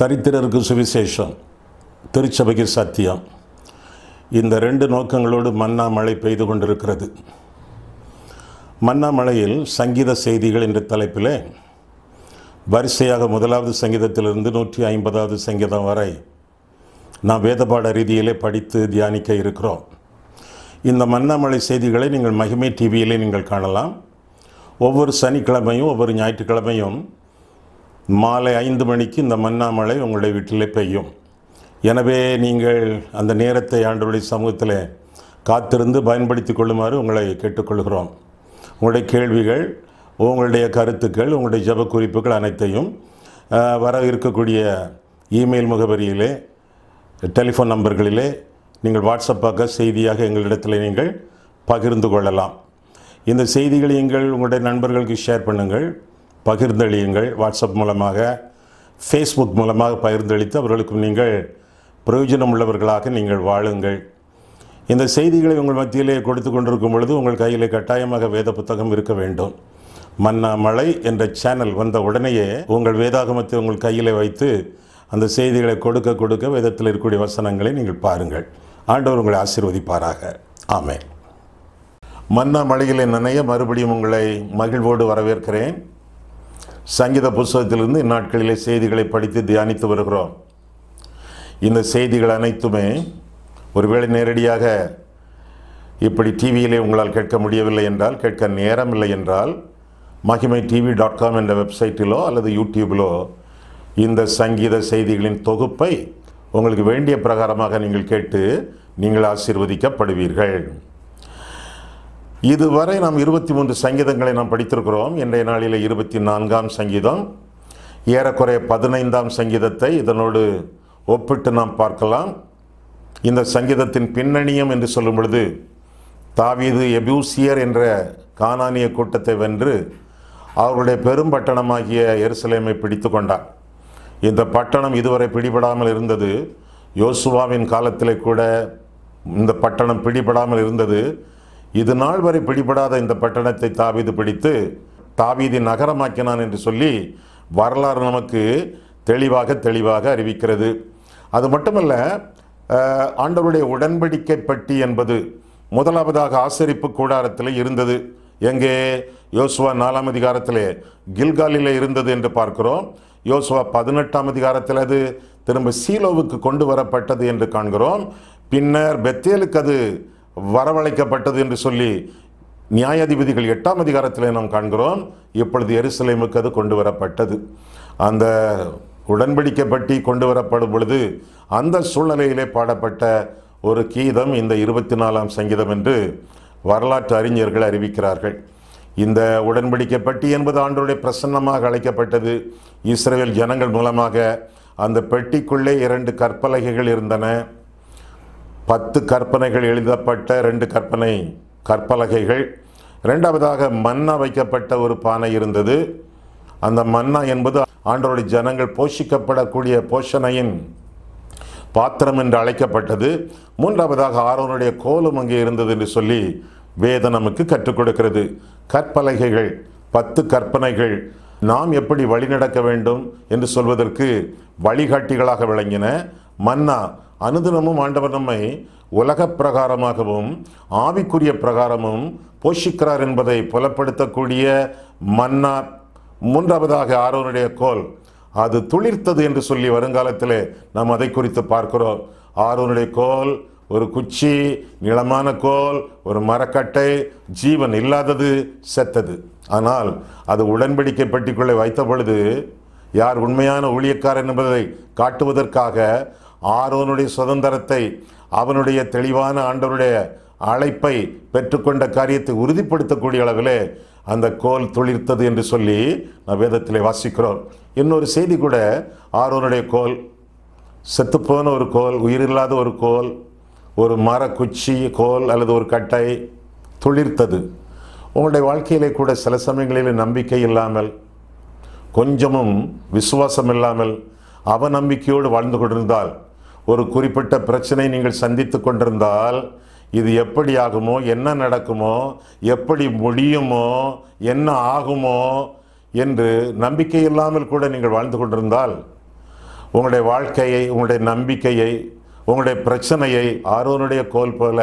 தரித்திரருக்கு சுவிசேஷம் திருச்சபைக்கு சத்தியம் இந்த ரெண்டு நோக்கங்களோடு மன்னா மழை பெய்து கொண்டிருக்கிறது மன்னா மழையில் சங்கீத செய்திகள் என்ற தலைப்பில் வரிசையாக முதலாவது சங்கீதத்திலிருந்து நூற்றி ஐம்பதாவது சங்கீதம் வரை நாம் வேதபாட ரீதியிலே படித்து தியானிக்க இருக்கிறோம் இந்த மன்னாமலை செய்திகளை நீங்கள் மகிமை டிவியிலே நீங்கள் காணலாம் ஒவ்வொரு சனிக்கிழமையும் ஒவ்வொரு ஞாயிற்றுக்கிழமையும் மாலை ஐந்து மணிக்கு இந்த மன்னாமலை உங்களுடைய வீட்டிலே பெய்யும் எனவே நீங்கள் அந்த நேரத்தை ஆண்டவருடைய சமூகத்தில் காத்திருந்து பயன்படுத்தி கொள்ளுமாறு உங்களை கேட்டுக்கொள்கிறோம் உங்களுடைய கேள்விகள் உங்களுடைய கருத்துக்கள் உங்களுடைய ஜப குறிப்புகள் அனைத்தையும் வர இருக்கக்கூடிய இமெயில் முகவரியிலே டெலிஃபோன் நம்பர்களிலே நீங்கள் வாட்ஸ்அப்பாக செய்தியாக எங்களிடத்தில் நீங்கள் பகிர்ந்து கொள்ளலாம் இந்த செய்திகளை எங்கள் உங்களுடைய நண்பர்களுக்கு ஷேர் பண்ணுங்கள் பகிர்ந்தளியுங்கள் வாட்ஸ்அப் மூலமாக ஃபேஸ்புக் மூலமாக பகிர்ந்தளித்து அவர்களுக்கும் நீங்கள் பிரயோஜனம் உள்ளவர்களாக நீங்கள் வாழுங்கள் இந்த செய்திகளை உங்கள் மத்தியிலே கொடுத்து கொண்டிருக்கும் பொழுது உங்கள் கையிலே கட்டாயமாக வேத புத்தகம் இருக்க வேண்டும் மன்னா மலை என்ற சேனல் வந்த உடனேயே உங்கள் வேதாகமத்தை உங்கள் கையிலே வைத்து அந்த செய்திகளை கொடுக்க கொடுக்க வேதத்தில் இருக்கக்கூடிய வசனங்களை நீங்கள் பாருங்கள் ஆண்டவர் உங்களை ஆசீர்வதிப்பாராக ஆமே மன்னா மலையிலே நினைய மறுபடியும் உங்களை மகிழ்வோடு வரவேற்கிறேன் சங்கீத புஸ்தகத்திலிருந்து இந்நாட்களிலே செய்திகளை படித்து தியானித்து வருகிறோம் இந்த செய்திகள் அனைத்துமே ஒருவேளை நேரடியாக இப்படி டிவியிலே உங்களால் கேட்க முடியவில்லை என்றால் கேட்க நேரம் இல்லை என்றால் மகிமை டிவி டாட் காம் என்ற வெப்சைட்டிலோ அல்லது யூடியூபிலோ இந்த சங்கீத செய்திகளின் தொகுப்பை உங்களுக்கு வேண்டிய பிரகாரமாக நீங்கள் கேட்டு நீங்கள் ஆசீர்வதிக்கப்படுவீர்கள் இதுவரை நாம் இருபத்தி மூன்று சங்கீதங்களை நாம் படித்திருக்கிறோம் இன்றைய நாளில் இருபத்தி நான்காம் சங்கீதம் ஏறக்குறைய பதினைந்தாம் சங்கீதத்தை இதனோடு ஒப்பிட்டு நாம் பார்க்கலாம் இந்த சங்கீதத்தின் பின்னணியம் என்று சொல்லும் பொழுது தாவீது எபியூசியர் என்ற கானானிய கூட்டத்தை வென்று அவர்களுடைய பெரும் பட்டணமாகிய எருசலேமை பிடித்து கொண்டான் இந்த பட்டணம் இதுவரை பிடிபடாமல் இருந்தது யோசுவாவின் காலத்திலே கூட இந்த பட்டணம் பிடிபடாமல் இருந்தது இது நாள் வரை பிடிபடாத இந்த பட்டணத்தை தாவீது பிடித்து தாவீதி நகரமாக்கினான் என்று சொல்லி வரலாறு நமக்கு தெளிவாக தெளிவாக அறிவிக்கிறது அது மட்டுமல்ல ஆண்டவருடைய உடன்படிக்கை பட்டி என்பது முதலாவதாக ஆசரிப்பு கூடாரத்தில் இருந்தது எங்கே யோசுவா நாலாம் அதிகாரத்திலே கில்காலில் இருந்தது என்று பார்க்கிறோம் யோசுவா பதினெட்டாம் அதிகாரத்தில் அது திரும்ப சீலோவுக்கு கொண்டு வரப்பட்டது என்று காண்கிறோம் பின்னர் பெத்தேலுக்கு அது வரவழைக்கப்பட்டது என்று சொல்லி நியாயாதிபதிகள் எட்டாம் அதிகாரத்தில் நாம் காண்கிறோம் இப்பொழுது எருசலேமுக்கு அது கொண்டு வரப்பட்டது அந்த உடன்படிக்கப்பட்டி கொண்டு வரப்படும் பொழுது அந்த சூழ்நிலையிலே பாடப்பட்ட ஒரு கீதம் இந்த இருபத்தி நாலாம் சங்கீதம் என்று வரலாற்று அறிஞர்கள் அறிவிக்கிறார்கள் இந்த உடன்படிக்கைப்பட்டி எண்பது ஆண்டுடைய பிரசன்னமாக அழைக்கப்பட்டது இஸ்ரேல் ஜனங்கள் மூலமாக அந்த பெட்டிக்குள்ளே இரண்டு கற்பலகைகள் இருந்தன பத்து கற்பனைகள் எழுதப்பட்ட ரெண்டு கற்பனை கற்பலகைகள் ரெண்டாவதாக மன்னா வைக்கப்பட்ட ஒரு பானை இருந்தது அந்த மன்னா என்பது ஆண்டோடைய ஜனங்கள் போஷிக்கப்படக்கூடிய போஷணையின் பாத்திரம் என்று அழைக்கப்பட்டது மூன்றாவதாக ஆரோனுடைய கோலம் அங்கே இருந்தது என்று சொல்லி வேத நமக்கு கற்றுக் கொடுக்கிறது கற்பலகைகள் பத்து கற்பனைகள் நாம் எப்படி வழிநடக்க வேண்டும் என்று சொல்வதற்கு வழிகாட்டிகளாக விளங்கின மன்னா அனுதினமும் ஆண்டவர் நம்மை உலக பிரகாரமாகவும் ஆவிக்குரிய பிரகாரமும் போஷிக்கிறார் என்பதை புலப்படுத்தக்கூடிய மன்னா மூன்றாவதாக ஆரோனுடைய கோல் அது துளிர்த்தது என்று சொல்லி வருங்காலத்தில் நாம் அதை குறித்து பார்க்கிறோம் ஆரோனுடைய கோல் ஒரு குச்சி நீளமான கோல் ஒரு மரக்கட்டை ஜீவன் இல்லாதது செத்தது ஆனால் அது உடன்படிக்கை பெட்டிக்குள்ளே வைத்த பொழுது யார் உண்மையான ஊழியக்காரன் என்பதை காட்டுவதற்காக ஆரோனுடைய சுதந்திரத்தை அவனுடைய தெளிவான ஆண்டவருடைய அழைப்பை பெற்றுக்கொண்ட காரியத்தை உறுதிப்படுத்தக்கூடிய அளவிலே அந்த கோல் துளிர்த்தது என்று சொல்லி நான் வேதத்தில் வாசிக்கிறோம் இன்னொரு செய்தி கூட ஆரோனுடைய கோல் செத்துப்போன ஒரு கோல் உயிரில்லாத ஒரு கோல் ஒரு மரக்குச்சி கோல் அல்லது ஒரு கட்டை துளிர்த்தது உங்களுடைய வாழ்க்கையிலே கூட சில சமயங்களில் நம்பிக்கை இல்லாமல் கொஞ்சமும் விசுவாசம் இல்லாமல் அவநம்பிக்கையோடு வாழ்ந்து கொண்டிருந்தால் ஒரு குறிப்பிட்ட பிரச்சனை நீங்கள் சந்தித்து கொண்டிருந்தால் இது எப்படி ஆகுமோ என்ன நடக்குமோ எப்படி முடியுமோ என்ன ஆகுமோ என்று நம்பிக்கை இல்லாமல் கூட நீங்கள் வாழ்ந்து கொண்டிருந்தால் உங்களுடைய வாழ்க்கையை உங்களுடைய நம்பிக்கையை உங்களுடைய பிரச்சனையை ஆர்வனுடைய கோல் போல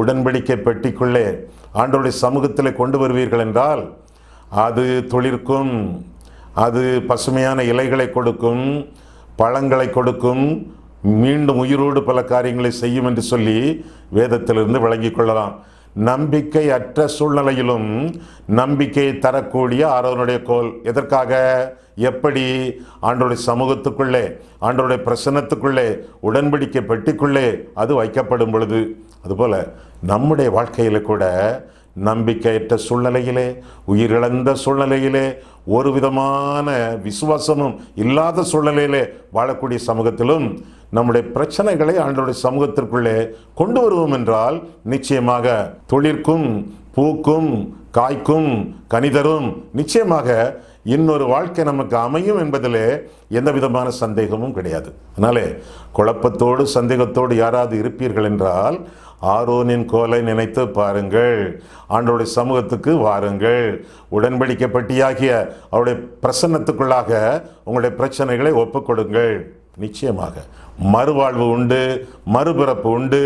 உடன்படிக்கை பெட்டிக்குள்ளே ஆண்டோடைய சமூகத்தில் கொண்டு வருவீர்கள் என்றால் அது தொழிற்கும் அது பசுமையான இலைகளை கொடுக்கும் பழங்களை கொடுக்கும் மீண்டும் உயிரோடு பல காரியங்களை செய்யும் என்று சொல்லி வேதத்திலிருந்து விளங்கிக் கொள்ளலாம் நம்பிக்கை அற்ற சூழ்நிலையிலும் நம்பிக்கையை தரக்கூடிய ஆரோனுடைய கோல் எதற்காக எப்படி ஆண்டோடைய சமூகத்துக்குள்ளே ஆண்டோடைய பிரசனத்துக்குள்ளே உடன்படிக்கை பெட்டிக்குள்ளே அது வைக்கப்படும் பொழுது அதுபோல் நம்முடைய வாழ்க்கையில் கூட நம்பிக்கையற்ற சூழ்நிலையிலே உயிரிழந்த சூழ்நிலையிலே ஒரு விதமான விசுவாசமும் இல்லாத சூழ்நிலையிலே வாழக்கூடிய சமூகத்திலும் நம்முடைய பிரச்சனைகளை ஆண்டோடைய சமூகத்திற்குள்ளே கொண்டு வருவோம் என்றால் நிச்சயமாக தொழிற்கும் பூக்கும் காய்க்கும் கனிதரும் நிச்சயமாக இன்னொரு வாழ்க்கை நமக்கு அமையும் என்பதிலே எந்த விதமான சந்தேகமும் கிடையாது அதனாலே குழப்பத்தோடு சந்தேகத்தோடு யாராவது இருப்பீர்கள் என்றால் ஆரோனின் கோலை நினைத்து பாருங்கள் ஆண்டோடைய சமூகத்துக்கு வாருங்கள் உடன்படிக்கப்பட்டியாகிய அவருடைய பிரசன்னத்துக்குள்ளாக உங்களுடைய பிரச்சனைகளை ஒப்புக்கொடுங்கள் நிச்சயமாக மறுவாழ்வு உண்டு மறுபிறப்பு உண்டு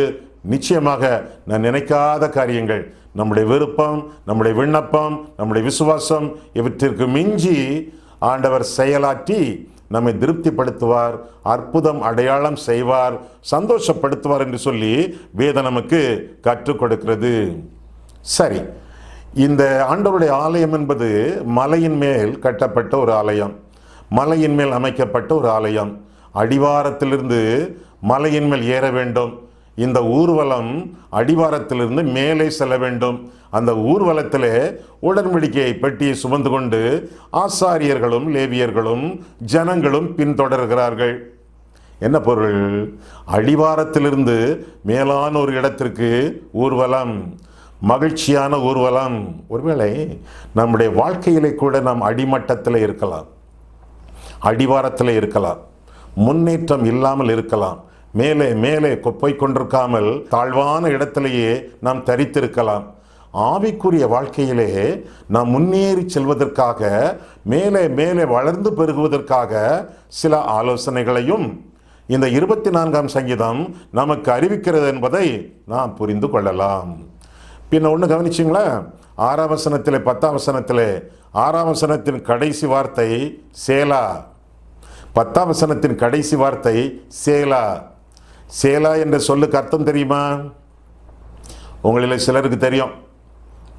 நிச்சயமாக நான் நினைக்காத காரியங்கள் நம்முடைய விருப்பம் நம்முடைய விண்ணப்பம் நம்முடைய விசுவாசம் இவற்றிற்கு மிஞ்சி ஆண்டவர் செயலாற்றி நம்மை திருப்திப்படுத்துவார் அற்புதம் அடையாளம் செய்வார் சந்தோஷப்படுத்துவார் என்று சொல்லி வேதம் நமக்கு கற்றுக் கொடுக்கிறது சரி இந்த ஆண்டவருடைய ஆலயம் என்பது மலையின் மேல் கட்டப்பட்ட ஒரு ஆலயம் மலையின் மேல் அமைக்கப்பட்ட ஒரு ஆலயம் அடிவாரத்திலிருந்து மலையின் மேல் ஏற வேண்டும் இந்த ஊர்வலம் அடிவாரத்திலிருந்து மேலே செல்ல வேண்டும் அந்த ஊர்வலத்திலே உடன்படிக்கையை பெட்டியை சுமந்து கொண்டு ஆசாரியர்களும் லேவியர்களும் ஜனங்களும் பின்தொடர்கிறார்கள் என்ன பொருள் அடிவாரத்திலிருந்து மேலான ஒரு இடத்திற்கு ஊர்வலம் மகிழ்ச்சியான ஊர்வலம் ஒருவேளை நம்முடைய வாழ்க்கையிலே கூட நாம் அடிமட்டத்தில் இருக்கலாம் அடிவாரத்தில் இருக்கலாம் முன்னேற்றம் இல்லாமல் இருக்கலாம் மேலே மேலே கொப்பை கொண்டிருக்காமல் தாழ்வான இடத்திலேயே நாம் தரித்திருக்கலாம் ஆவிக்குரிய வாழ்க்கையிலே நாம் முன்னேறி செல்வதற்காக மேலே மேலே வளர்ந்து பெருகுவதற்காக சில ஆலோசனைகளையும் இந்த இருபத்தி நான்காம் சங்கீதம் நமக்கு அறிவிக்கிறது என்பதை நாம் புரிந்து கொள்ளலாம் பின்ன ஒன்று கவனிச்சிங்களா ஆறாம் வசனத்தில் பத்தாம் வசனத்தில் ஆறாம் வசனத்தின் கடைசி வார்த்தை சேலா பத்தாம் வசனத்தின் கடைசி வார்த்தை சேலா சேலா என்ற சொல்லுக்கு அர்த்தம் தெரியுமா உங்களில் சிலருக்கு தெரியும்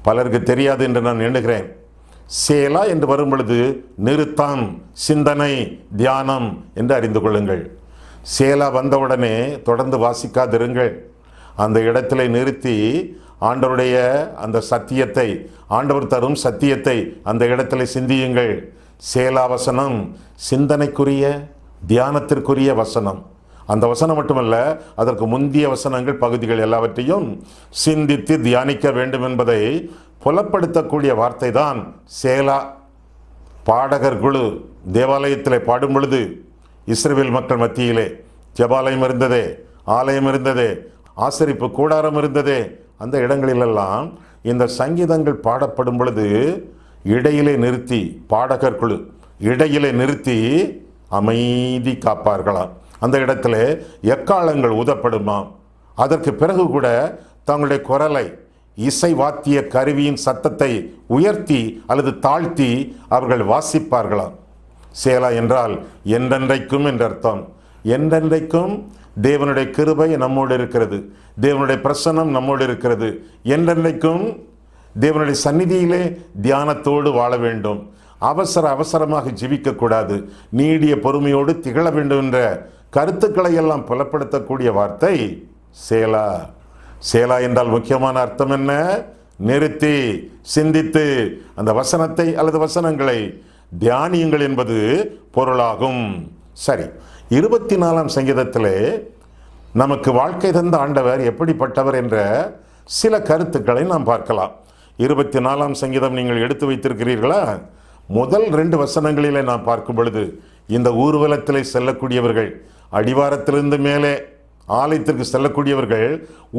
பலருக்கு தெரியாது என்று நான் எண்ணுகிறேன் சேலா என்று வரும் பொழுது நிறுத்தம் சிந்தனை தியானம் என்று அறிந்து கொள்ளுங்கள் சேலா வந்தவுடனே தொடர்ந்து வாசிக்காதிருங்கள் அந்த இடத்துல நிறுத்தி ஆண்டவருடைய அந்த சத்தியத்தை ஆண்டவர் தரும் சத்தியத்தை அந்த இடத்துல சிந்தியுங்கள் சேலா வசனம் சிந்தனைக்குரிய தியானத்திற்குரிய வசனம் அந்த வசனம் மட்டுமல்ல அதற்கு முந்திய வசனங்கள் பகுதிகள் எல்லாவற்றையும் சிந்தித்து தியானிக்க வேண்டும் என்பதை புலப்படுத்தக்கூடிய வார்த்தை தான் சேலா பாடகர் குழு தேவாலயத்தில் பாடும் பொழுது இஸ்ரேல் மக்கள் மத்தியிலே ஜபாலயம் இருந்ததே ஆலயம் இருந்ததே ஆசரிப்பு கூடாரம் இருந்ததே அந்த இடங்களிலெல்லாம் இந்த சங்கீதங்கள் பாடப்படும் பொழுது இடையிலே நிறுத்தி பாடகர் குழு இடையிலே நிறுத்தி அமைதி காப்பார்களாம் அந்த இடத்துல எக்காலங்கள் ஊதப்படுமாம் அதற்கு பிறகு கூட தங்களுடைய குரலை இசை வாத்திய கருவியின் சத்தத்தை உயர்த்தி அல்லது தாழ்த்தி அவர்கள் வாசிப்பார்களாம் சேலா என்றால் என்றென்றைக்கும் என்று அர்த்தம் என்றென்றைக்கும் தேவனுடைய கிருபை நம்மோடு இருக்கிறது தேவனுடைய பிரசன்னம் நம்மோடு இருக்கிறது என்றென்றைக்கும் தேவனுடைய சந்நிதியிலே தியானத்தோடு வாழ வேண்டும் அவசர அவசரமாக ஜீவிக்கக்கூடாது நீடிய பொறுமையோடு திகழ வேண்டும் என்ற கருத்துக்களை எல்லாம் புலப்படுத்தக்கூடிய வார்த்தை சேலா சேலா என்றால் முக்கியமான அர்த்தம் என்ன நிறுத்தி சிந்தித்து அந்த வசனத்தை அல்லது வசனங்களை தியானியுங்கள் என்பது பொருளாகும் சரி இருபத்தி நாலாம் சங்கீதத்தில் நமக்கு வாழ்க்கை தந்த ஆண்டவர் எப்படிப்பட்டவர் என்ற சில கருத்துக்களை நாம் பார்க்கலாம் இருபத்தி நாலாம் சங்கீதம் நீங்கள் எடுத்து வைத்திருக்கிறீர்களா முதல் ரெண்டு வசனங்களிலே நாம் பார்க்கும் பொழுது இந்த ஊர்வலத்தில் செல்லக்கூடியவர்கள் அடிவாரத்திலிருந்து மேலே ஆலயத்திற்கு செல்லக்கூடியவர்கள்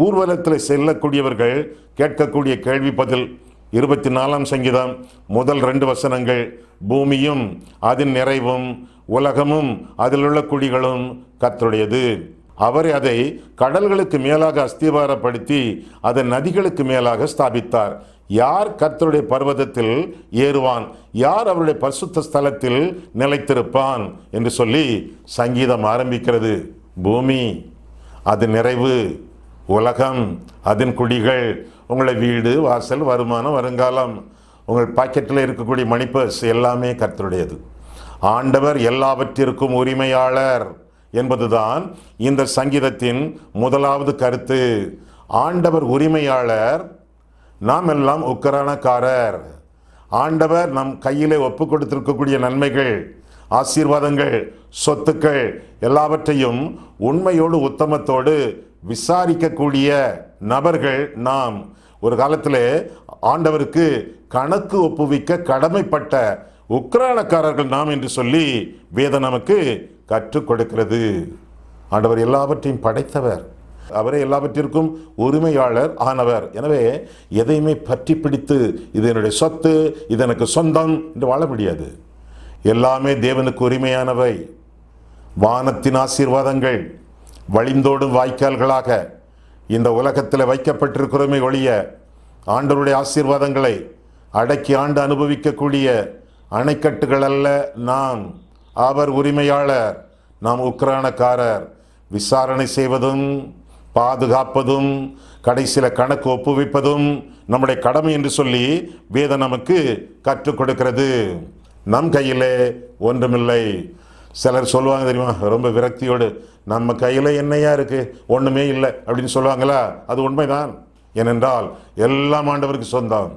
ஊர்வலத்தில் செல்லக்கூடியவர்கள் கேட்கக்கூடிய கேள்வி பதில் இருபத்தி நாலாம் சங்கீதம் முதல் ரெண்டு வசனங்கள் பூமியும் அதன் நிறைவும் உலகமும் அதில் உள்ள குடிகளும் கத்தருடையது அவர் அதை கடல்களுக்கு மேலாக அஸ்திவாரப்படுத்தி அதை நதிகளுக்கு மேலாக ஸ்தாபித்தார் யார் கர்த்தருடைய பர்வதத்தில் ஏறுவான் யார் அவருடைய பரிசுத்த ஸ்தலத்தில் நிலைத்திருப்பான் என்று சொல்லி சங்கீதம் ஆரம்பிக்கிறது பூமி அது நிறைவு உலகம் அதன் குடிகள் உங்களை வீடு வாசல் வருமானம் வருங்காலம் உங்கள் பாக்கெட்டில் இருக்கக்கூடிய மணிப்பர்ஸ் எல்லாமே கர்த்தருடையது ஆண்டவர் எல்லாவற்றிற்கும் உரிமையாளர் என்பதுதான் இந்த சங்கீதத்தின் முதலாவது கருத்து ஆண்டவர் உரிமையாளர் நாம் எல்லாம் உக்கரானக்காரர் ஆண்டவர் நம் கையிலே ஒப்பு கொடுத்திருக்கக்கூடிய நன்மைகள் ஆசீர்வாதங்கள் சொத்துக்கள் எல்லாவற்றையும் உண்மையோடு உத்தமத்தோடு விசாரிக்கக்கூடிய நபர்கள் நாம் ஒரு காலத்தில் ஆண்டவருக்கு கணக்கு ஒப்புவிக்க கடமைப்பட்ட உக்ரானக்காரர்கள் நாம் என்று சொல்லி வேதம் நமக்கு கற்றுக் கொடுக்கிறது ஆண்டவர் எல்லாவற்றையும் படைத்தவர் அவரே எல்லாவற்றிற்கும் உரிமையாளர் ஆனவர் எனவே எதையுமே பற்றி பிடித்து இது என்னுடைய சொத்து இது எனக்கு சொந்தம் என்று வாழ முடியாது எல்லாமே தேவனுக்கு உரிமையானவை வானத்தின் ஆசீர்வாதங்கள் வழிந்தோடும் வாய்க்கால்களாக இந்த உலகத்தில் வைக்கப்பட்டிருக்கிறோமே ஒழிய ஆண்டருடைய ஆசீர்வாதங்களை அடக்கி ஆண்டு அனுபவிக்கக்கூடிய அணைக்கட்டுகள் அல்ல நாம் அவர் உரிமையாளர் நாம் உக்ரானக்காரர் விசாரணை செய்வதும் பாதுகாப்பதும் கடைசியில் கணக்கு ஒப்புவிப்பதும் நம்முடைய கடமை என்று சொல்லி வேதம் நமக்கு கற்றுக் கொடுக்கிறது நம் கையில் ஒன்றுமில்லை சிலர் சொல்லுவாங்க தெரியுமா ரொம்ப விரக்தியோடு நம்ம கையில் என்னையா இருக்குது ஒன்றுமே இல்லை அப்படின்னு சொல்லுவாங்களா அது உண்மைதான் ஏனென்றால் எல்லாம் ஆண்டவருக்கு சொந்தம்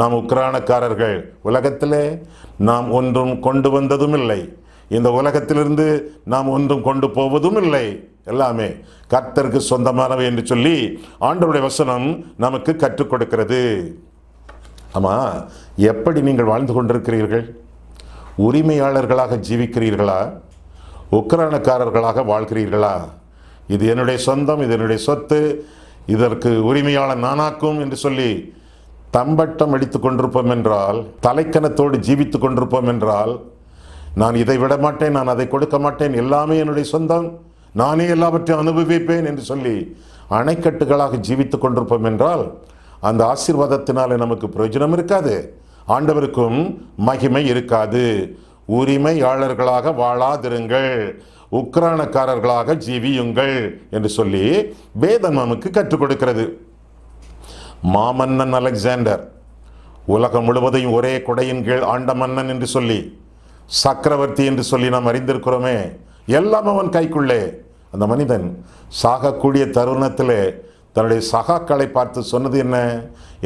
நாம் உக்ரானக்காரர்கள் உலகத்திலே நாம் ஒன்றும் கொண்டு வந்ததும் இல்லை இந்த உலகத்திலிருந்து நாம் ஒன்றும் கொண்டு போவதும் இல்லை எல்லாமே கர்த்தருக்கு சொந்தமானவை என்று சொல்லி ஆண்டவருடைய வசனம் நமக்கு கற்றுக் கொடுக்கிறது ஆமா எப்படி நீங்கள் வாழ்ந்து கொண்டிருக்கிறீர்கள் உரிமையாளர்களாக ஜீவிக்கிறீர்களா உக்ரானக்காரர்களாக வாழ்கிறீர்களா இது என்னுடைய சொந்தம் இது என்னுடைய சொத்து இதற்கு உரிமையாளர் நானாக்கும் என்று சொல்லி தம்பட்டம் அடித்து கொண்டிருப்போம் என்றால் தலைக்கணத்தோடு ஜீவித்து கொண்டிருப்போம் என்றால் நான் இதை விட மாட்டேன் நான் அதை கொடுக்க மாட்டேன் எல்லாமே என்னுடைய சொந்தம் நானே எல்லாவற்றையும் அனுபவிப்பேன் என்று சொல்லி அணைக்கட்டுகளாக ஜீவித்து கொண்டிருப்போம் என்றால் அந்த ஆசீர்வாதத்தினாலே நமக்கு பிரயோஜனம் இருக்காது ஆண்டவருக்கும் மகிமை இருக்காது உரிமையாளர்களாக வாழாதிருங்கள் உக்ரானக்காரர்களாக ஜீவியுங்கள் என்று சொல்லி வேதம் நமக்கு கற்றுக் கொடுக்கிறது மாமன்னன் அலெக்சாண்டர் உலகம் முழுவதையும் ஒரே கொடையின் கீழ் ஆண்ட மன்னன் என்று சொல்லி சக்கரவர்த்தி என்று சொல்லி நாம் அறிந்திருக்கிறோமே எல்லாம் அவன் கைக்குள்ளே அந்த மனிதன் சாகக்கூடிய தருணத்தில் தன்னுடைய சகாக்களை பார்த்து சொன்னது என்ன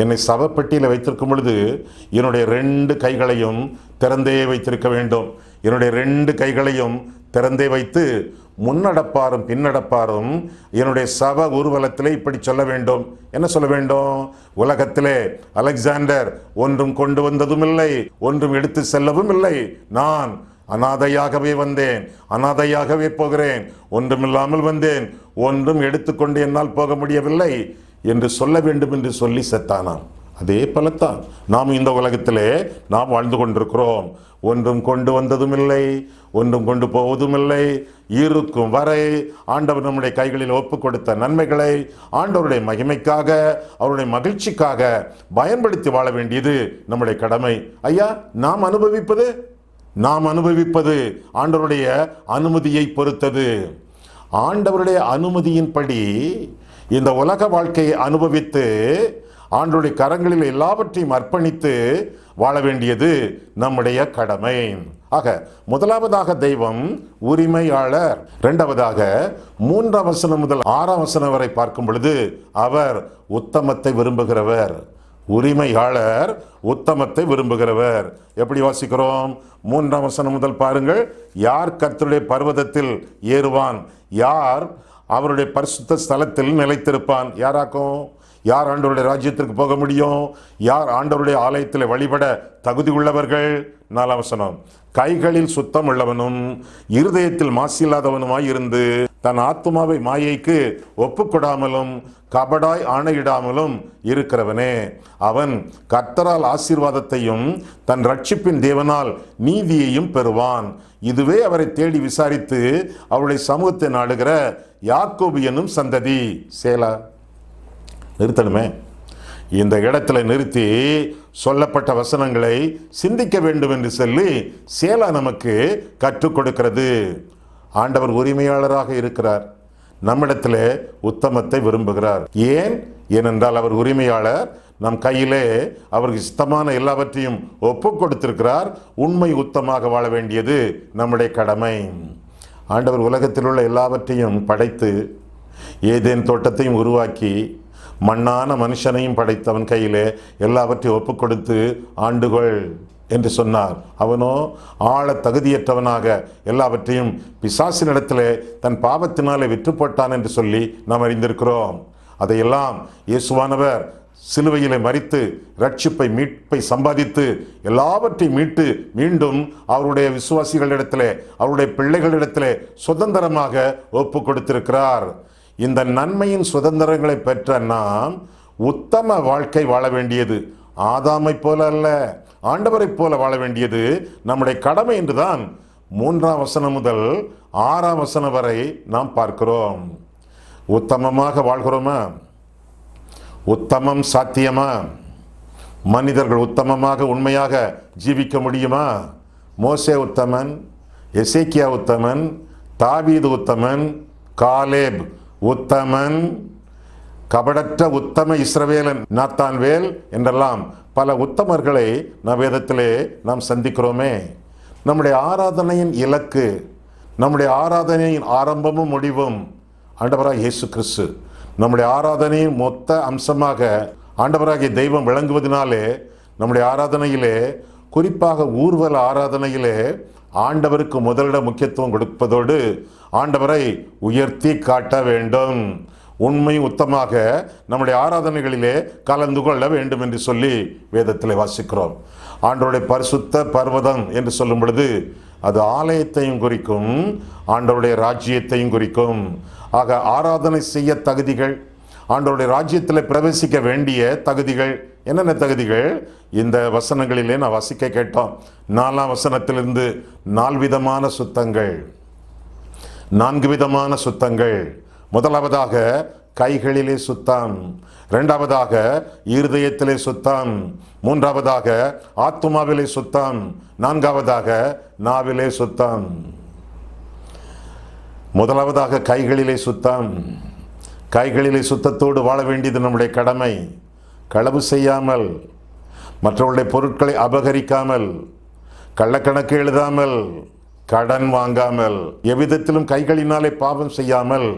என்னை சவப்பெட்டியில் வைத்திருக்கும் பொழுது என்னுடைய ரெண்டு கைகளையும் திறந்தே வைத்திருக்க வேண்டும் என்னுடைய ரெண்டு கைகளையும் திறந்தே வைத்து முன்னடப்பாரும் பின்னடப்பாரும் என்னுடைய சவ ஊர்வலத்திலே இப்படி சொல்ல வேண்டும் என்ன சொல்ல வேண்டும் உலகத்திலே அலெக்சாண்டர் ஒன்றும் கொண்டு வந்ததும் இல்லை ஒன்றும் எடுத்து செல்லவும் இல்லை நான் அனாதையாகவே வந்தேன் அனாதையாகவே போகிறேன் ஒன்றுமில்லாமல் வந்தேன் ஒன்றும் எடுத்துக்கொண்டு என்னால் போக முடியவில்லை என்று சொல்ல வேண்டும் என்று சொல்லி செத்தானாம் அதே பலத்தான் நாம் இந்த உலகத்திலே நாம் வாழ்ந்து கொண்டிருக்கிறோம் ஒன்றும் கொண்டு வந்ததும் இல்லை ஒன்றும் கொண்டு போவதும் இல்லை இருக்கும் வரை ஆண்டவர் நம்முடைய கைகளில் ஒப்பு கொடுத்த நன்மைகளை ஆண்டவருடைய மகிமைக்காக அவருடைய மகிழ்ச்சிக்காக பயன்படுத்தி வாழ வேண்டியது நம்முடைய கடமை ஐயா நாம் அனுபவிப்பது நாம் அனுபவிப்பது ஆண்டவருடைய அனுமதியை பொறுத்தது ஆண்டவருடைய அனுமதியின்படி இந்த உலக வாழ்க்கையை அனுபவித்து ஆண்டருடைய கரங்களில் எல்லாவற்றையும் அர்ப்பணித்து வாழ வேண்டியது நம்முடைய கடமை ஆக முதலாவதாக தெய்வம் உரிமையாளர் இரண்டாவதாக மூன்றாம் வசனம் முதல் ஆறாம் வசனம் வரை பார்க்கும் பொழுது அவர் உத்தமத்தை விரும்புகிறவர் உரிமையாளர் உத்தமத்தை விரும்புகிறவர் எப்படி வாசிக்கிறோம் மூன்றாம் வசனம் முதல் பாருங்கள் யார் கர்த்தருடைய பர்வதத்தில் ஏறுவான் யார் அவருடைய பரிசுத்த ஸ்தலத்தில் நிலைத்திருப்பான் யாராக்கும் யார் ஆண்டவருடைய ராஜ்யத்திற்கு போக முடியும் யார் ஆண்டவருடைய ஆலயத்தில் வழிபட தகுதி உள்ளவர்கள் நாலாம் வசனம் கைகளில் சுத்தம் உள்ளவனும் இருதயத்தில் இல்லாதவனுமாய் இருந்து தன் ஆத்மாவை மாயைக்கு ஒப்புக்கொடாமலும் கபடாய் ஆணையிடாமலும் இருக்கிறவனே அவன் கர்த்தரால் ஆசீர்வாதத்தையும் தன் ரட்சிப்பின் தேவனால் நீதியையும் பெறுவான் இதுவே அவரை தேடி விசாரித்து அவருடைய சமூகத்தை நாடுகிற யாக்கோபு எனும் சந்ததி சேலா நிறுத்தணுமே இந்த இடத்துல நிறுத்தி சொல்லப்பட்ட வசனங்களை சிந்திக்க வேண்டும் என்று சொல்லி சேலா நமக்கு கற்றுக் கொடுக்கிறது ஆண்டவர் உரிமையாளராக இருக்கிறார் நம்மிடத்தில் உத்தமத்தை விரும்புகிறார் ஏன் ஏனென்றால் அவர் உரிமையாளர் நம் கையிலே அவருக்கு இஷ்டமான எல்லாவற்றையும் ஒப்பு கொடுத்திருக்கிறார் உண்மை உத்தமாக வாழ வேண்டியது நம்முடைய கடமை ஆண்டவர் உலகத்தில் உள்ள எல்லாவற்றையும் படைத்து ஏதேன் தோட்டத்தையும் உருவாக்கி மண்ணான மனுஷனையும் படைத்தவன் கையிலே எல்லாவற்றையும் ஒப்புக் கொடுத்து ஆண்டுகள் என்று சொன்னார் அவனோ ஆழ தகுதியற்றவனாக எல்லாவற்றையும் பிசாசினிடத்திலே தன் பாவத்தினாலே விற்று போட்டான் என்று சொல்லி நாம் அறிந்திருக்கிறோம் அதையெல்லாம் இயேசுவானவர் சிலுவையிலே மறித்து ரட்சிப்பை மீட்பை சம்பாதித்து எல்லாவற்றையும் மீட்டு மீண்டும் அவருடைய விசுவாசிகளிடத்திலே அவருடைய பிள்ளைகளிடத்திலே சுதந்திரமாக ஒப்பு கொடுத்திருக்கிறார் இந்த நன்மையின் சுதந்திரங்களை பெற்ற நாம் உத்தம வாழ்க்கை வாழ வேண்டியது ஆதாமை போல அல்ல ஆண்டவரைப் போல வாழ வேண்டியது நம்முடைய கடமை என்றுதான் மூன்றாம் வசனம் முதல் ஆறாம் வசனம் வரை நாம் பார்க்கிறோம் உத்தமமாக வாழ்கிறோமா உத்தமம் சாத்தியமா மனிதர்கள் உத்தமமாக உண்மையாக ஜீவிக்க முடியுமா மோசே உத்தமன் எசேக்கியா உத்தமன் தாவீது உத்தமன் காலேப் உத்தமன் கபடற்ற உத்தம இஸ்ரவேலன் நாத்தான் வேல் என்றெல்லாம் பல உத்தமர்களை நம் வேதத்திலே நாம் சந்திக்கிறோமே நம்முடைய ஆராதனையின் இலக்கு நம்முடைய ஆராதனையின் ஆரம்பமும் முடிவும் ஆண்டவராக இயேசு கிறிஸ்து நம்முடைய ஆராதனையின் மொத்த அம்சமாக ஆண்டவராகிய தெய்வம் விளங்குவதனாலே நம்முடைய ஆராதனையிலே குறிப்பாக ஊர்வல ஆராதனையிலே ஆண்டவருக்கு முதலிட முக்கியத்துவம் கொடுப்பதோடு ஆண்டவரை உயர்த்தி காட்ட வேண்டும் உண்மை உத்தமாக நம்முடைய ஆராதனைகளிலே கலந்து கொள்ள வேண்டும் என்று சொல்லி வேதத்தில் வாசிக்கிறோம் ஆண்டவருடைய பரிசுத்த பர்வதம் என்று சொல்லும் பொழுது அது ஆலயத்தையும் குறிக்கும் ஆண்டவருடைய ராஜ்யத்தையும் குறிக்கும் ஆக ஆராதனை செய்ய தகுதிகள் ஆண்டவருடைய ராஜ்யத்தில் பிரவேசிக்க வேண்டிய தகுதிகள் என்னென்ன தகுதிகள் இந்த வசனங்களிலே நான் வசிக்க கேட்டோம் நாலாம் வசனத்திலிருந்து நாலு விதமான சுத்தங்கள் நான்கு விதமான சுத்தங்கள் முதலாவதாக கைகளிலே சுத்தம் ரெண்டாவதாக இருதயத்திலே சுத்தம் மூன்றாவதாக ஆத்மாவிலே சுத்தம் நான்காவதாக நாவிலே சுத்தம் முதலாவதாக கைகளிலே சுத்தம் கைகளிலே சுத்தத்தோடு வாழ வேண்டியது நம்முடைய கடமை களவு செய்யாமல் மற்றவர்களுடைய பொருட்களை அபகரிக்காமல் கள்ளக்கணக்கு எழுதாமல் கடன் வாங்காமல் எவ்விதத்திலும் கைகளினாலே பாவம் செய்யாமல்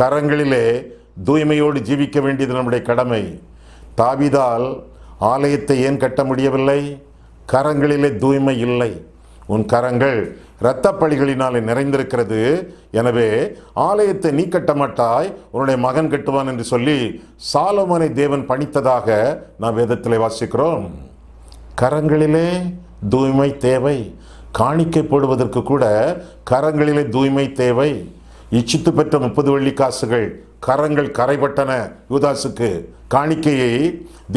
கரங்களிலே தூய்மையோடு ஜீவிக்க வேண்டியது நம்முடைய கடமை தாவிதால் ஆலயத்தை ஏன் கட்ட முடியவில்லை கரங்களிலே தூய்மை இல்லை உன் கரங்கள் இரத்த நிறைந்திருக்கிறது எனவே ஆலயத்தை நீ கட்ட மாட்டாய் உன்னுடைய மகன் கட்டுவான் என்று சொல்லி சாலமனை தேவன் பணித்ததாக நாம் வேதத்தில் வாசிக்கிறோம் கரங்களிலே தூய்மை தேவை காணிக்கை போடுவதற்கு கூட கரங்களிலே தூய்மை தேவை இச்சித்து பெற்ற முப்பது வெள்ளிக்காசுகள் காசுகள் கரங்கள் கரைபட்டன யூதாசுக்கு காணிக்கையை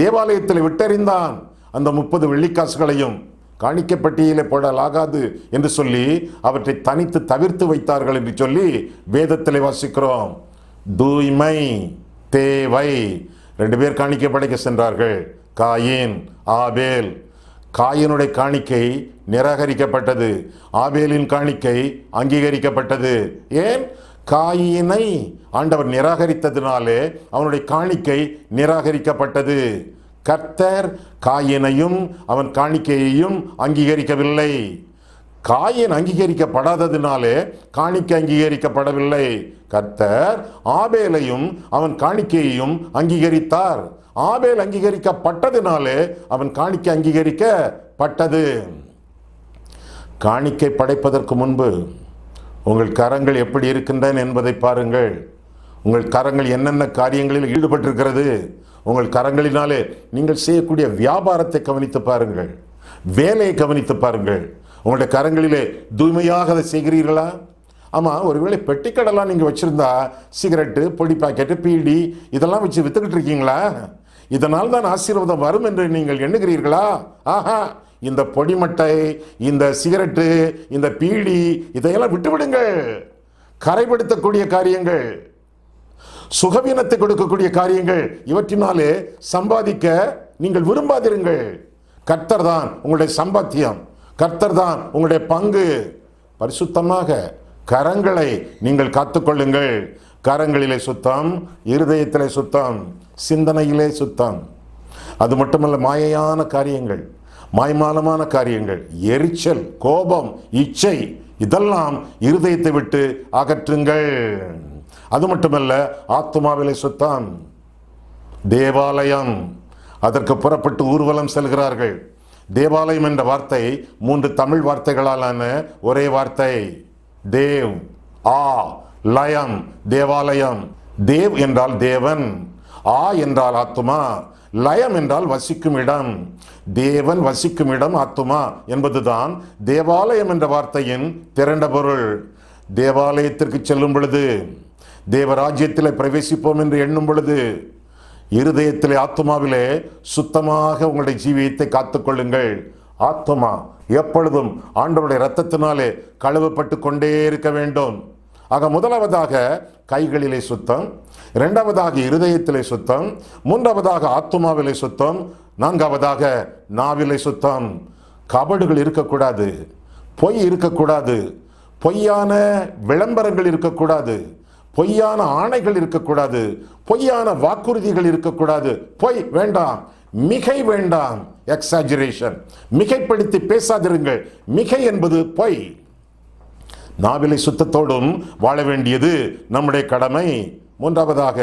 தேவாலயத்தில் விட்டறிந்தான் அந்த முப்பது வெள்ளிக்காசுகளையும் காணிக்கப்பட்டியலே போடலாகாது என்று சொல்லி அவற்றை தனித்து தவிர்த்து வைத்தார்கள் என்று சொல்லி வேதத்தில் வாசிக்கிறோம் தூய்மை தேவை ரெண்டு பேர் காணிக்கப்படைக்க சென்றார்கள் காயின் ஆபேல் காயினுடைய காணிக்கை நிராகரிக்கப்பட்டது ஆபேலின் காணிக்கை அங்கீகரிக்கப்பட்டது ஏன் காயினை ஆண்டவர் நிராகரித்ததினாலே அவனுடைய காணிக்கை நிராகரிக்கப்பட்டது கர்த்தர் காயினையும் அவன் காணிக்கையையும் அங்கீகரிக்கவில்லை காயின் அங்கீகரிக்கப்படாததினாலே காணிக்கை அங்கீகரிக்கப்படவில்லை கர்த்தர் ஆபேலையும் அவன் காணிக்கையையும் அங்கீகரித்தார் ஆபேல் அங்கீகரிக்கப்பட்டதினாலே அவன் காணிக்கை அங்கீகரிக்கப்பட்டது காணிக்கை படைப்பதற்கு முன்பு உங்கள் கரங்கள் எப்படி இருக்கின்றன என்பதை பாருங்கள் உங்கள் கரங்கள் என்னென்ன காரியங்களில் ஈடுபட்டிருக்கிறது உங்கள் கரங்களினாலே நீங்கள் செய்யக்கூடிய வியாபாரத்தை கவனித்து பாருங்கள் வேலையை கவனித்து பாருங்கள் உங்களுடைய கரங்களிலே தூய்மையாக அதை செய்கிறீர்களா ஆமாம் ஒருவேளை பெட்டிக்கடெல்லாம் நீங்கள் வச்சுருந்தா சிகரெட்டு பொடி பாக்கெட்டு பீடி இதெல்லாம் வச்சு விற்றுக்கிட்டு இருக்கீங்களா இதனால் தான் ஆசீர்வாதம் வரும் என்று நீங்கள் எண்ணுகிறீர்களா ஆஹா இந்த பொடிமட்டை இந்த சிகரெட்டு இந்த பீடி இதையெல்லாம் விட்டுவிடுங்கள் கரைப்படுத்தக்கூடிய காரியங்கள் சுகவீனத்தை கொடுக்கக்கூடிய காரியங்கள் இவற்றினாலே சம்பாதிக்க நீங்கள் விரும்பாதிருங்கள் கர்த்தர் தான் உங்களுடைய சம்பாத்தியம் கர்த்தர் தான் உங்களுடைய பங்கு பரிசுத்தமாக கரங்களை நீங்கள் காத்துக்கொள்ளுங்கள் கரங்களிலே சுத்தம் இருதயத்திலே சுத்தம் சிந்தனையிலே சுத்தம் அது மட்டுமல்ல மாயையான காரியங்கள் மாய்மாலமான காரியங்கள் எரிச்சல் கோபம் இச்சை இதெல்லாம் இருதயத்தை விட்டு அகற்றுங்கள் அது மட்டுமல்ல ஆத்மாவிலே சுத்தான் தேவாலயம் அதற்கு புறப்பட்டு ஊர்வலம் செல்கிறார்கள் தேவாலயம் என்ற வார்த்தை மூன்று தமிழ் வார்த்தைகளாலான ஒரே வார்த்தை தேவ் ஆ லயம் தேவாலயம் தேவ் என்றால் தேவன் ஆ என்றால் ஆத்துமா லயம் என்றால் வசிக்கும் இடம் தேவன் வசிக்கும் இடம் ஆத்துமா என்பதுதான் தேவாலயம் என்ற வார்த்தையின் திரண்ட பொருள் தேவாலயத்திற்கு செல்லும் பொழுது தேவராஜ்யத்தில் பிரவேசிப்போம் என்று எண்ணும் பொழுது இருதயத்திலே ஆத்மாவிலே சுத்தமாக உங்களுடைய ஜீவியத்தை காத்துக்கொள்ளுங்கள் ஆத்மா எப்பொழுதும் ஆண்டவருடைய இரத்தத்தினாலே கழுவப்பட்டு கொண்டே இருக்க வேண்டும் ஆக முதலாவதாக கைகளிலே சுத்தம் இரண்டாவதாக இருதயத்திலே சுத்தம் மூன்றாவதாக ஆத்மாவிலே சுத்தம் நான்காவதாக நாவிலை சுத்தம் கபடுகள் இருக்கக்கூடாது பொய் இருக்கக்கூடாது பொய்யான விளம்பரங்கள் இருக்கக்கூடாது பொய்யான ஆணைகள் இருக்கக்கூடாது பொய்யான வாக்குறுதிகள் இருக்கக்கூடாது பொய் வேண்டாம் மிகை வேண்டாம் எக்ஸாஜுரேஷன் மிகைப்படுத்தி பேசாதிருங்கள் மிகை என்பது பொய் நாவிலை சுத்தத்தோடும் வாழ வேண்டியது நம்முடைய கடமை மூன்றாவதாக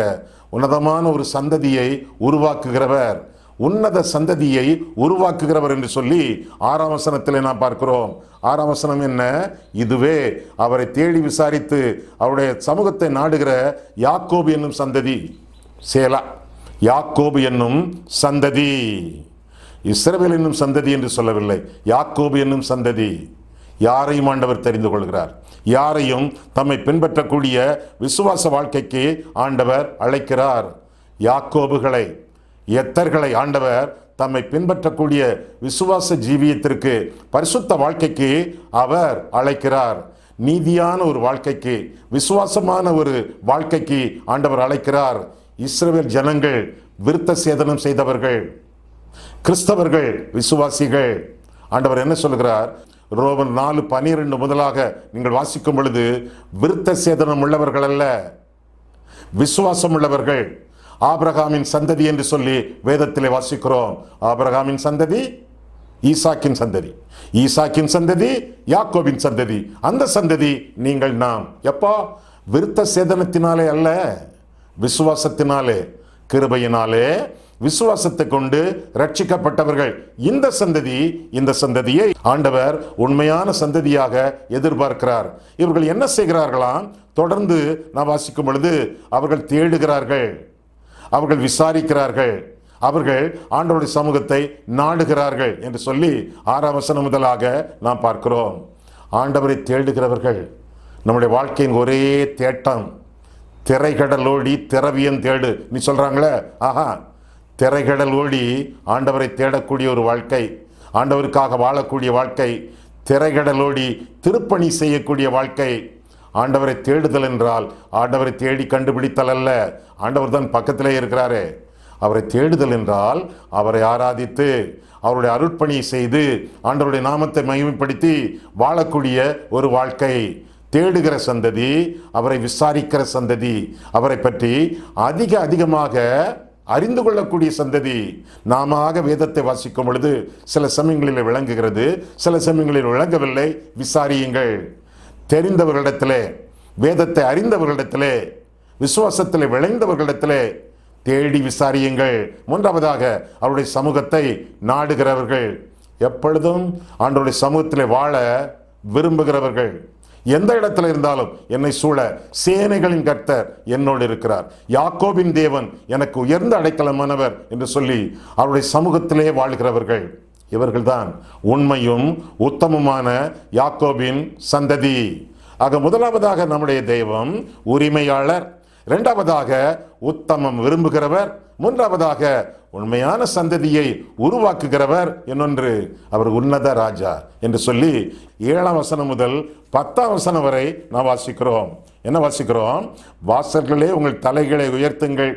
உன்னதமான ஒரு சந்ததியை உருவாக்குகிறவர் உன்னத சந்ததியை உருவாக்குகிறவர் என்று சொல்லி ஆறாம் வசனத்தில் நாம் பார்க்கிறோம் ஆறாம் வசனம் என்ன இதுவே அவரை தேடி விசாரித்து அவருடைய சமூகத்தை நாடுகிற யாக்கோபு என்னும் சந்ததி சேலா யாக்கோபு என்னும் சந்ததி இஸ்ரவேல் என்னும் சந்ததி என்று சொல்லவில்லை யாக்கோபு என்னும் சந்ததி யாரையும் ஆண்டவர் தெரிந்து கொள்கிறார் யாரையும் தம்மை பின்பற்றக்கூடிய விசுவாச வாழ்க்கைக்கு ஆண்டவர் அழைக்கிறார் யாக்கோபுகளை எத்தர்களை ஆண்டவர் தம்மை பின்பற்றக்கூடிய விசுவாச ஜீவியத்திற்கு பரிசுத்த வாழ்க்கைக்கு அவர் அழைக்கிறார் நீதியான ஒரு வாழ்க்கைக்கு விசுவாசமான ஒரு வாழ்க்கைக்கு ஆண்டவர் அழைக்கிறார் இஸ்ரேல் ஜனங்கள் விருத்த சேதனம் செய்தவர்கள் கிறிஸ்தவர்கள் விசுவாசிகள் ஆண்டவர் என்ன சொல்கிறார் ரோமன் நாலு பனிரெண்டு முதலாக நீங்கள் வாசிக்கும் பொழுது விருத்த சேதனம் உள்ளவர்கள் அல்ல விசுவாசம் உள்ளவர்கள் ஆபிரகாமின் சந்ததி என்று சொல்லி வேதத்தில் வாசிக்கிறோம் ஆபிரகாமின் சந்ததி ஈசாக்கின் சந்ததி ஈசாக்கின் சந்ததி யாக்கோபின் சந்ததி அந்த சந்ததி நீங்கள் நாம் எப்போ விருத்த சேதனத்தினாலே அல்ல விசுவாசத்தினாலே கிருபையினாலே விசுவாசத்தை கொண்டு ரட்சிக்கப்பட்டவர்கள் இந்த சந்ததி இந்த சந்ததியை ஆண்டவர் உண்மையான சந்ததியாக எதிர்பார்க்கிறார் இவர்கள் என்ன செய்கிறார்களாம் தொடர்ந்து நாம் வாசிக்கும் பொழுது அவர்கள் தேடுகிறார்கள் அவர்கள் விசாரிக்கிறார்கள் அவர்கள் ஆண்டவருடைய சமூகத்தை நாடுகிறார்கள் என்று சொல்லி ஆறாம் வசனம் முதலாக நாம் பார்க்கிறோம் ஆண்டவரை தேடுகிறவர்கள் நம்முடைய வாழ்க்கையின் ஒரே தேட்டம் திரைகடல் ஓடி திரவியம் தேடு நீ சொல்கிறாங்களே ஆஹா திரைகடல் ஓடி ஆண்டவரை தேடக்கூடிய ஒரு வாழ்க்கை ஆண்டவருக்காக வாழக்கூடிய வாழ்க்கை ஓடி திருப்பணி செய்யக்கூடிய வாழ்க்கை ஆண்டவரை தேடுதல் என்றால் ஆண்டவரை தேடி கண்டுபிடித்தல் அல்ல ஆண்டவர் தான் பக்கத்திலே இருக்கிறாரே அவரை தேடுதல் என்றால் அவரை ஆராதித்து அவருடைய அருட்பணியை செய்து ஆண்டவருடைய நாமத்தை மகிமைப்படுத்தி வாழக்கூடிய ஒரு வாழ்க்கை தேடுகிற சந்ததி அவரை விசாரிக்கிற சந்ததி அவரை பற்றி அதிக அதிகமாக அறிந்து கொள்ளக்கூடிய சந்ததி நாம வேதத்தை வாசிக்கும் பொழுது சில சமயங்களில் விளங்குகிறது சில சமயங்களில் விளங்கவில்லை விசாரியுங்கள் தெரிந்தவர்களிடத்திலே வேதத்தை அறிந்தவர்களிடத்திலே விசுவாசத்திலே விளைந்தவர்களிடத்திலே தேடி விசாரியுங்கள் மூன்றாவதாக அவருடைய சமூகத்தை நாடுகிறவர்கள் எப்பொழுதும் அன்றைய சமூகத்தில் வாழ விரும்புகிறவர்கள் எந்த இடத்துல இருந்தாலும் என்னை சூழ சேனைகளின் கர்த்தர் என்னோடு இருக்கிறார் யாக்கோபின் தேவன் எனக்கு உயர்ந்த அடைக்கலமானவர் என்று சொல்லி அவருடைய சமூகத்திலே வாழ்கிறவர்கள் இவர்கள்தான் உண்மையும் உத்தமமான யாக்கோபின் சந்ததி ஆக முதலாவதாக நம்முடைய தெய்வம் உரிமையாளர் இரண்டாவதாக உத்தமம் விரும்புகிறவர் மூன்றாவதாக உண்மையான சந்ததியை உருவாக்குகிறவர் என்னொன்று அவர் உன்னத ராஜா என்று சொல்லி ஏழாம் வசனம் முதல் பத்தாம் வசனம் வரை நாம் வாசிக்கிறோம் என்ன வாசிக்கிறோம் வாசல்களே உங்கள் தலைகளை உயர்த்துங்கள்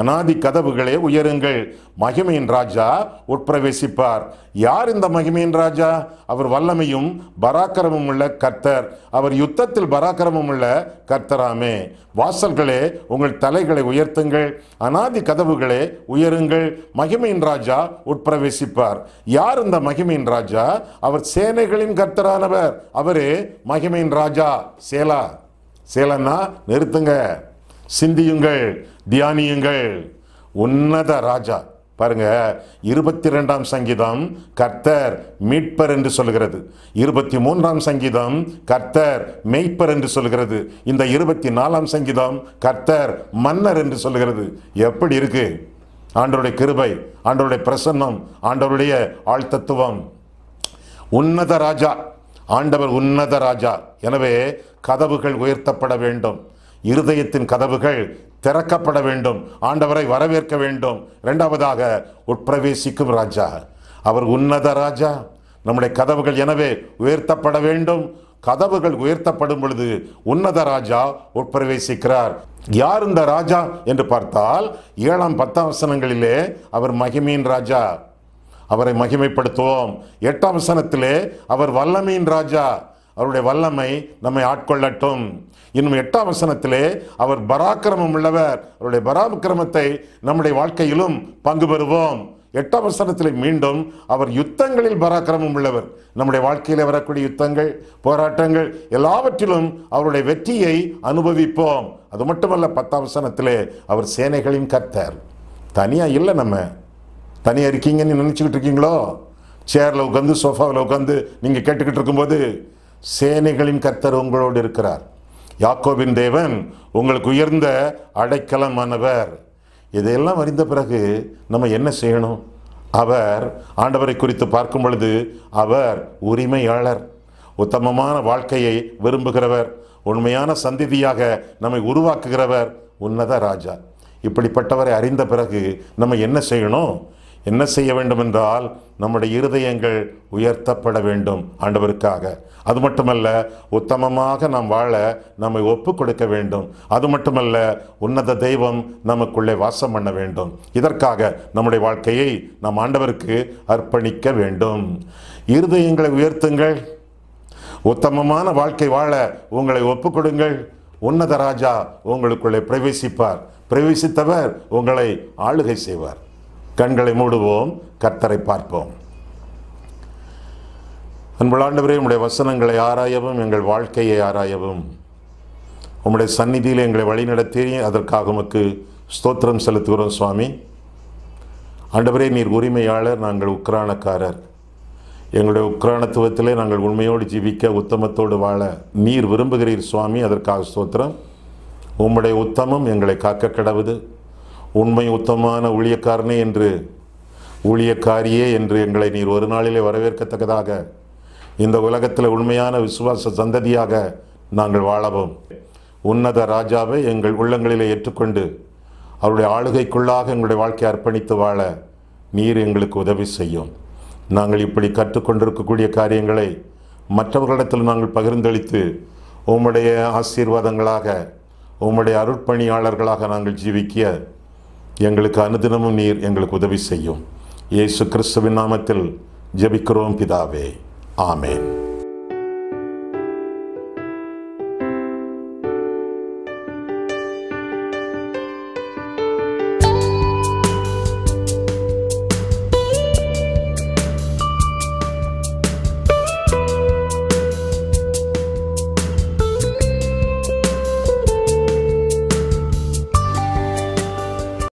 அனாதி கதவுகளே உயருங்கள் மகிமையின் ராஜா உட்பிரவேசிப்பார் யார் இந்த மகிமையின் ராஜா அவர் வல்லமையும் பராக்கிரமும் உள்ள கர்த்தர் அவர் யுத்தத்தில் பராக்கிரமும் உள்ள கர்த்தராமே வாசல்களே உங்கள் தலைகளை உயர்த்துங்கள் அனாதி கதவுகளே உயருங்கள் மகிமையின் ராஜா உட்பிரவேசிப்பார் யார் இந்த மகிமையின் ராஜா அவர் சேனைகளின் கர்த்தரானவர் அவரே மகிமையின் ராஜா சேலா சேலன்னா நிறுத்துங்க சிந்தியுங்கள் தியானியுங்கள் உன்னத ராஜா பாருங்க இருபத்தி ரெண்டாம் சங்கீதம் கர்த்தர் மீட்பர் என்று சொல்கிறது இருபத்தி மூன்றாம் சங்கீதம் கர்த்தர் மெய்ப்பர் என்று சொல்கிறது இந்த இருபத்தி நாலாம் சங்கீதம் கர்த்தர் மன்னர் என்று சொல்கிறது எப்படி இருக்கு ஆண்டருடைய கிருபை ஆண்டருடைய பிரசன்னம் ஆண்டவருடைய ஆழ்த்தத்துவம் உன்னத ராஜா ஆண்டவர் உன்னத ராஜா எனவே கதவுகள் உயர்த்தப்பட வேண்டும் இருதயத்தின் கதவுகள் திறக்கப்பட வேண்டும் ஆண்டவரை வரவேற்க வேண்டும் இரண்டாவதாக உட்பிரவேசிக்கும் ராஜா அவர் உன்னத ராஜா நம்முடைய கதவுகள் எனவே உயர்த்தப்பட வேண்டும் கதவுகள் உயர்த்தப்படும் பொழுது உன்னத ராஜா உட்பிரவேசிக்கிறார் யார் இந்த ராஜா என்று பார்த்தால் ஏழாம் பத்தாம் வசனங்களிலே அவர் மகிமையின் ராஜா அவரை மகிமைப்படுத்துவோம் எட்டாம் வசனத்திலே அவர் வல்லமையின் ராஜா அவருடைய வல்லமை நம்மை ஆட்கொள்ளட்டும் இன்னும் எட்டாம் வசனத்திலே அவர் பராக்கிரமம் உள்ளவர் அவருடைய பராக்கிரமத்தை நம்முடைய வாழ்க்கையிலும் பங்கு பெறுவோம் எட்டாம் வசனத்திலே மீண்டும் அவர் யுத்தங்களில் பராக்கிரமம் உள்ளவர் நம்முடைய வாழ்க்கையில் வரக்கூடிய யுத்தங்கள் போராட்டங்கள் எல்லாவற்றிலும் அவருடைய வெற்றியை அனுபவிப்போம் அது மட்டுமல்ல பத்தாம் வசனத்திலே அவர் சேனைகளின் கர்த்தர் தனியாக இல்லை நம்ம தனியாக இருக்கீங்கன்னு நினச்சிக்கிட்டு இருக்கீங்களோ சேரில் உட்காந்து சோஃபாவில் உட்காந்து நீங்கள் கேட்டுக்கிட்டு இருக்கும்போது சேனைகளின் கர்த்தர் உங்களோடு இருக்கிறார் யாக்கோபின் தேவன் உங்களுக்கு உயர்ந்த அடைக்கலமானவர் இதையெல்லாம் அறிந்த பிறகு நம்ம என்ன செய்யணும் அவர் ஆண்டவரை குறித்து பார்க்கும் பொழுது அவர் உரிமையாளர் உத்தமமான வாழ்க்கையை விரும்புகிறவர் உண்மையான சந்திதியாக நம்மை உருவாக்குகிறவர் உன்னத ராஜா இப்படிப்பட்டவரை அறிந்த பிறகு நம்ம என்ன செய்யணும் என்ன செய்ய வேண்டும் என்றால் நம்முடைய இருதயங்கள் உயர்த்தப்பட வேண்டும் ஆண்டவருக்காக அது மட்டுமல்ல உத்தமமாக நாம் வாழ நம்மை ஒப்பு கொடுக்க வேண்டும் அது மட்டுமல்ல உன்னத தெய்வம் நமக்குள்ளே வாசம் பண்ண வேண்டும் இதற்காக நம்முடைய வாழ்க்கையை நாம் ஆண்டவருக்கு அர்ப்பணிக்க வேண்டும் இருதயங்களை உயர்த்துங்கள் உத்தமமான வாழ்க்கை வாழ உங்களை ஒப்பு கொடுங்கள் உன்னத ராஜா உங்களுக்குள்ளே பிரவேசிப்பார் பிரவேசித்தவர் உங்களை ஆளுகை செய்வார் கண்களை மூடுவோம் கர்த்தரை பார்ப்போம் அன்புலாண்டவரே உங்களுடைய வசனங்களை ஆராயவும் எங்கள் வாழ்க்கையை ஆராயவும் உங்களுடைய சந்நிதியில் எங்களை வழிநடத்தி அதற்காக உமக்கு ஸ்தோத்திரம் செலுத்துகிறோம் சுவாமி ஆண்டவரே நீர் உரிமையாளர் நாங்கள் உக்ரானக்காரர் எங்களுடைய உக்ரானத்துவத்திலே நாங்கள் உண்மையோடு ஜீவிக்க உத்தமத்தோடு வாழ நீர் விரும்புகிறீர் சுவாமி அதற்காக ஸ்தோத்திரம் உம்முடைய உத்தமம் எங்களை காக்க கிடவுது உண்மை உத்தமான ஊழியக்காரனே என்று ஊழியக்காரியே என்று எங்களை நீர் ஒரு நாளிலே வரவேற்கத்தக்கதாக இந்த உலகத்தில் உண்மையான விசுவாச சந்ததியாக நாங்கள் வாழவும் உன்னத ராஜாவை எங்கள் உள்ளங்களிலே ஏற்றுக்கொண்டு அவருடைய ஆளுகைக்குள்ளாக எங்களுடைய வாழ்க்கையை அர்ப்பணித்து வாழ நீர் எங்களுக்கு உதவி செய்யும் நாங்கள் இப்படி கற்றுக்கொண்டிருக்கக்கூடிய காரியங்களை மற்றவர்களிடத்தில் நாங்கள் பகிர்ந்தளித்து உம்முடைய ஆசீர்வாதங்களாக உம்முடைய அருட்பணியாளர்களாக நாங்கள் ஜீவிக்க எங்களுக்கு அனுதினமும் நீர் எங்களுக்கு உதவி செய்யும் இயேசு கிறிஸ்துவின் நாமத்தில் ஜபிக்கிறோம் பிதாவே ஆமேன்